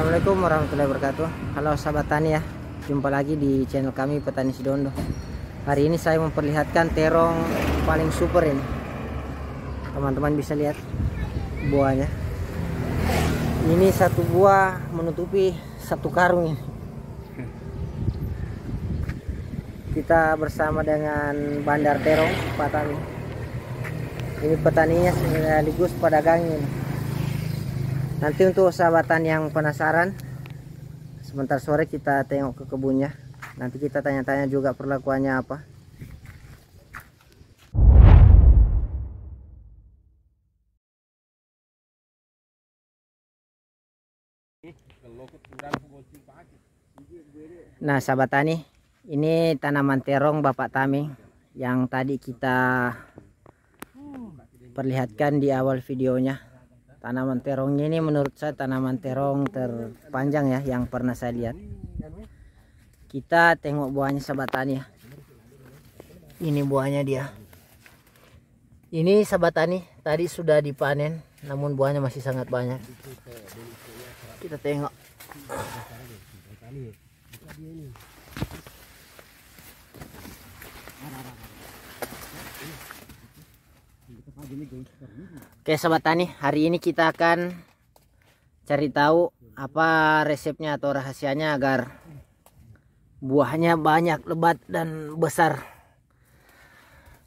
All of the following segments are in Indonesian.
Assalamualaikum warahmatullahi wabarakatuh Halo sahabat tani ya Jumpa lagi di channel kami Petani Sidondo Hari ini saya memperlihatkan terong paling super ini Teman-teman bisa lihat buahnya Ini satu buah menutupi satu karung ini Kita bersama dengan Bandar Terong Petani Ini petaninya sekaligus pedagangnya ini nanti untuk sahabatan yang penasaran sebentar sore kita tengok ke kebunnya nanti kita tanya-tanya juga perlakuannya apa Nah sahabat tani Ini tanaman terong Bapak Tami Yang tadi kita Perlihatkan di awal videonya tanaman terong ini menurut saya tanaman terong terpanjang ya yang pernah saya lihat kita tengok buahnya sahabat tani ya ini buahnya dia ini sahabat tani tadi sudah dipanen namun buahnya masih sangat banyak kita tengok Oke sobat tani, hari ini kita akan cari tahu apa resepnya atau rahasianya agar buahnya banyak, lebat dan besar.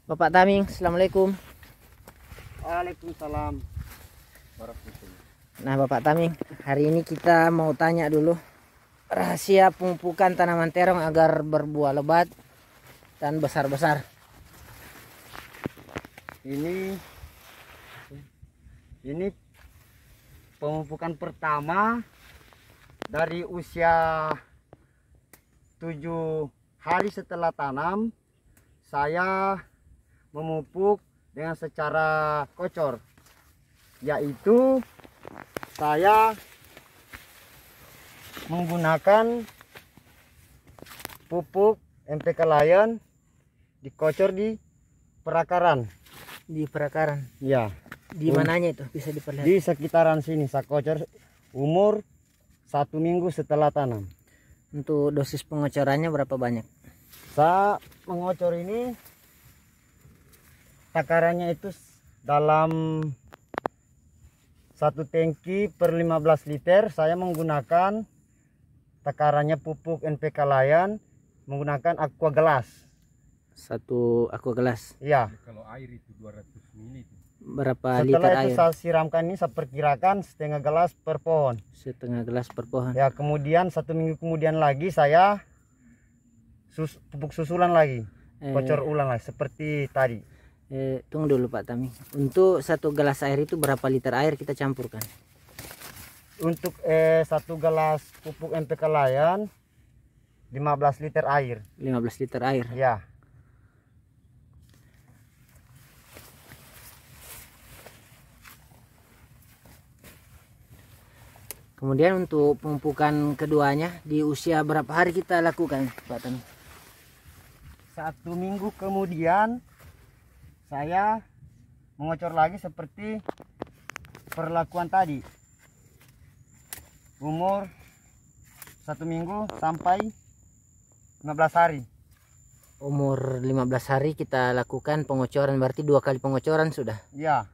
Bapak Taming, Assalamualaikum. Waalaikumsalam. Nah Bapak Taming, hari ini kita mau tanya dulu rahasia pemupukan tanaman terong agar berbuah lebat dan besar-besar. Ini ini pemupukan pertama dari usia tujuh hari setelah tanam saya memupuk dengan secara kocor yaitu saya menggunakan pupuk MPK Lion dikocor di perakaran di perakaran ya di um, mananya itu bisa diperlihatkan? Di sekitaran sini sakocer umur satu minggu setelah tanam. Untuk dosis pengocorannya berapa banyak? Sa mengocor ini takarannya itu dalam satu tangki per 15 liter saya menggunakan takarannya pupuk NPK layan menggunakan aqua gelas satu aqua gelas iya kalau air itu 200 ml itu berapa Setelah liter itu air? saya siramkan ini saya perkirakan setengah gelas per pohon. Setengah gelas per pohon. Ya kemudian satu minggu kemudian lagi saya sus, pupuk susulan lagi, eh, bocor ulang lagi seperti tadi. Eh, tunggu dulu Pak Tami. Untuk satu gelas air itu berapa liter air kita campurkan? Untuk eh, satu gelas pupuk MPK Layan 15 liter air. 15 liter air. Ya. kemudian untuk pemupukan keduanya di usia berapa hari kita lakukan Pak Tani? satu minggu kemudian saya mengocor lagi seperti perlakuan tadi umur satu minggu sampai 15 hari umur 15 hari kita lakukan pengocoran berarti dua kali pengocoran sudah ya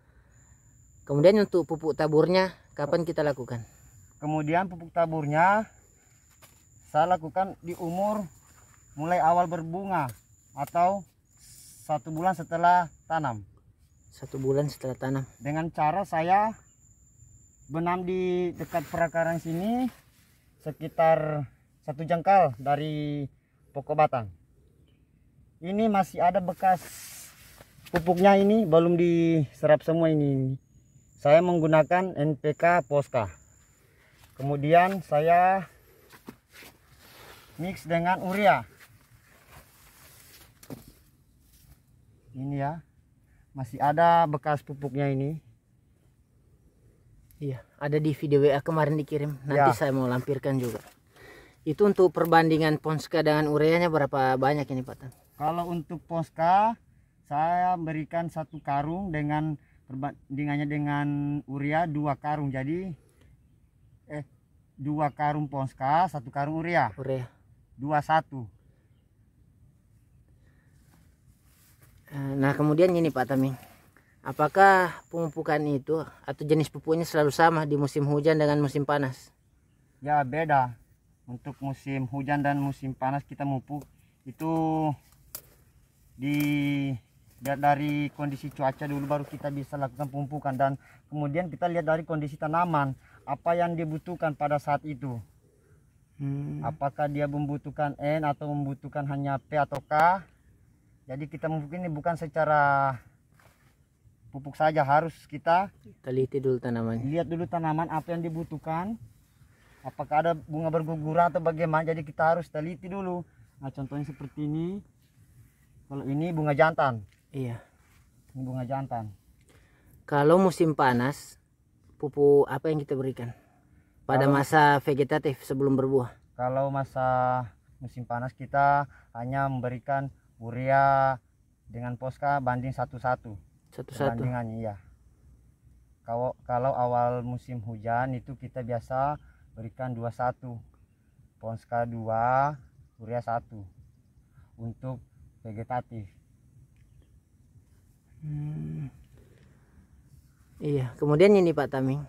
kemudian untuk pupuk taburnya kapan kita lakukan kemudian pupuk taburnya saya lakukan di umur mulai awal berbunga atau satu bulan setelah tanam satu bulan setelah tanam dengan cara saya benam di dekat perakaran sini sekitar satu jengkal dari pokok batang ini masih ada bekas pupuknya ini belum diserap semua ini saya menggunakan NPK Posca kemudian saya mix dengan urea ini ya masih ada bekas pupuknya ini iya ada di video WA kemarin dikirim nanti ya. saya mau lampirkan juga itu untuk perbandingan Ponska dengan ureanya berapa banyak ini Pak Tan? kalau untuk Ponska saya berikan satu karung dengan perbandingannya dengan urea dua karung jadi eh dua karung ponska satu karung urea urea dua satu eh, nah kemudian ini pak Tami, apakah pemupukan itu atau jenis pupuknya selalu sama di musim hujan dengan musim panas ya beda untuk musim hujan dan musim panas kita mupuk itu di lihat dari kondisi cuaca dulu baru kita bisa lakukan pemupukan dan kemudian kita lihat dari kondisi tanaman apa yang dibutuhkan pada saat itu. Hmm. Apakah dia membutuhkan N atau membutuhkan hanya P atau K? Jadi kita mungkin ini bukan secara pupuk saja harus kita teliti dulu tanaman. Lihat dulu tanaman apa yang dibutuhkan. Apakah ada bunga berguguran atau bagaimana? Jadi kita harus teliti dulu. Nah, contohnya seperti ini. Kalau ini bunga jantan. Iya. Ini bunga jantan. Kalau musim panas, pupuk apa yang kita berikan pada kalau, masa vegetatif sebelum berbuah? Kalau masa musim panas kita hanya memberikan urea dengan poska banding satu-satu. Satu-satu. Bandingannya iya. Kalau kalau awal musim hujan itu kita biasa berikan dua satu, poska dua, urea satu untuk vegetatif. Hmm. Iya, kemudian ini Pak Taming.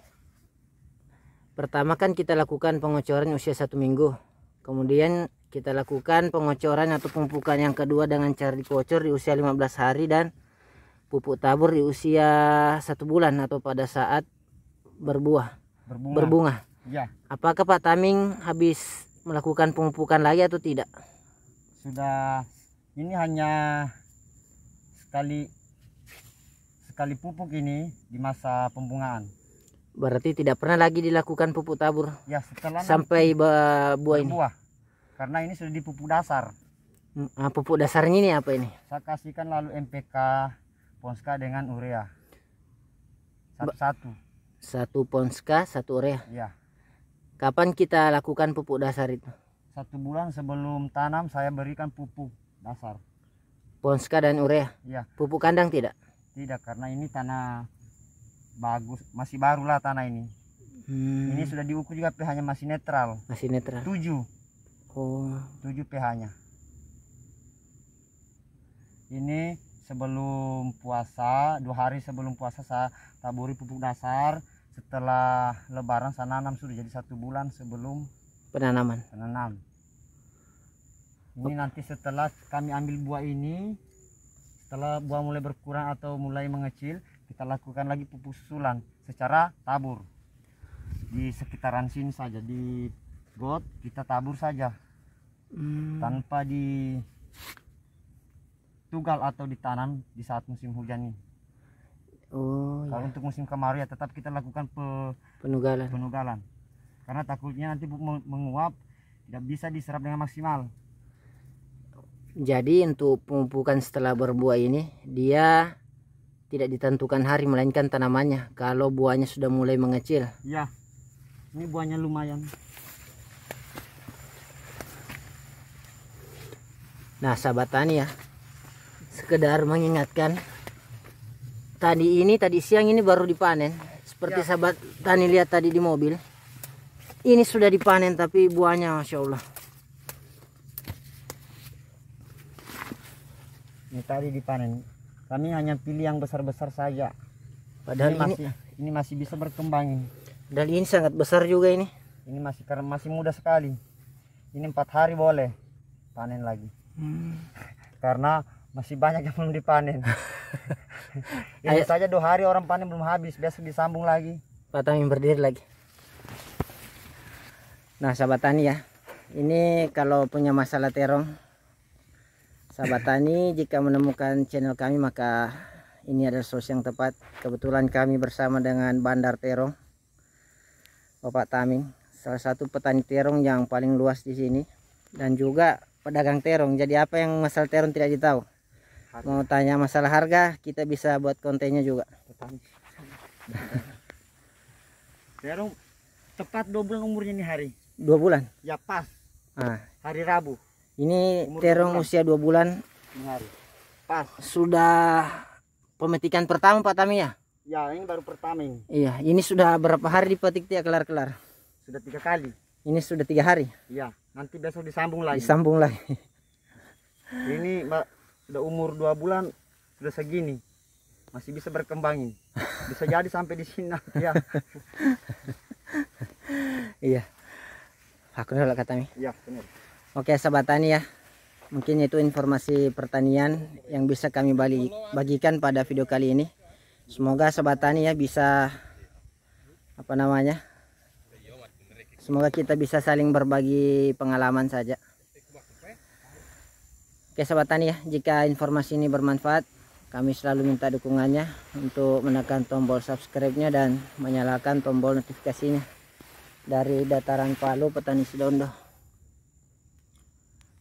Pertama kan kita lakukan pengocoran usia satu minggu. Kemudian kita lakukan pengocoran atau pemupukan yang kedua dengan cara dikocor di usia 15 hari dan pupuk tabur di usia satu bulan atau pada saat berbuah, berbunga. berbunga. Ya. Apakah Pak Taming habis melakukan pemupukan lagi atau tidak? Sudah, ini hanya sekali sekali pupuk ini di masa pembungaan. Berarti tidak pernah lagi dilakukan pupuk tabur. Ya, setelah sampai buah, ini. Buah. Karena ini sudah di pupuk dasar. Nah, pupuk dasarnya ini apa ini? Saya kasihkan lalu MPK Ponska dengan urea. Satu-satu. Satu Ponska, satu urea. Ya. Kapan kita lakukan pupuk dasar itu? Satu bulan sebelum tanam saya berikan pupuk dasar. Ponska dan urea. Ya. Pupuk kandang tidak? tidak karena ini tanah bagus masih baru lah tanah ini hmm. ini sudah diukur juga ph nya masih netral masih netral 7 oh 7 ph nya ini sebelum puasa dua hari sebelum puasa saya taburi pupuk dasar setelah lebaran saya nanam sudah jadi satu bulan sebelum penanaman penanam ini nanti setelah kami ambil buah ini setelah buah mulai berkurang atau mulai mengecil kita lakukan lagi pupuk susulan secara tabur di sekitaran sini saja di got kita tabur saja hmm. tanpa di tugal atau ditanam di saat musim hujan ini oh iya. kalau ya. untuk musim kemarau ya tetap kita lakukan pe penugalan penugalan karena takutnya nanti menguap tidak bisa diserap dengan maksimal jadi untuk pemupukan setelah berbuah ini dia tidak ditentukan hari melainkan tanamannya kalau buahnya sudah mulai mengecil. Ya. Ini buahnya lumayan. Nah, sahabat tani ya. Sekedar mengingatkan tadi ini tadi siang ini baru dipanen. Seperti ya. sahabat tani lihat tadi di mobil. Ini sudah dipanen tapi buahnya Masya Allah ini tadi dipanen kami hanya pilih yang besar-besar saja padahal ini, ini masih ini masih bisa berkembang dan ini sangat besar juga ini ini masih karena masih muda sekali ini empat hari boleh panen lagi hmm. karena masih banyak yang belum dipanen ini saja dua hari orang panen belum habis biasa disambung lagi batang yang berdiri lagi nah sahabat tani ya ini kalau punya masalah terong Sahabat Tani, jika menemukan channel kami maka ini adalah source yang tepat. Kebetulan kami bersama dengan Bandar Terong, Bapak Taming, salah satu petani terong yang paling luas di sini dan juga pedagang terong. Jadi apa yang masalah terong tidak ditahu? Harga. Mau tanya masalah harga, kita bisa buat kontennya juga. terong tepat dua bulan umurnya nih hari. Dua bulan? Ya pas. Ah. Hari Rabu ini Umur terong berapa? usia dua bulan Hari. pas sudah pemetikan pertama Pak Tami ya ya ini baru pertama ini iya ini sudah berapa hari dipetik dia kelar-kelar sudah tiga kali ini sudah tiga hari iya nanti besok disambung lagi disambung lagi ini mbak sudah umur dua bulan sudah segini masih bisa berkembangin bisa jadi sampai di sini ya iya aku nolak katanya. iya benar Oke sahabat tani ya mungkin itu informasi pertanian yang bisa kami balik, bagikan pada video kali ini semoga sahabat tani ya bisa apa namanya semoga kita bisa saling berbagi pengalaman saja oke sahabat tani ya jika informasi ini bermanfaat kami selalu minta dukungannya untuk menekan tombol subscribe-nya dan menyalakan tombol notifikasinya dari dataran Palu Petani Sidondo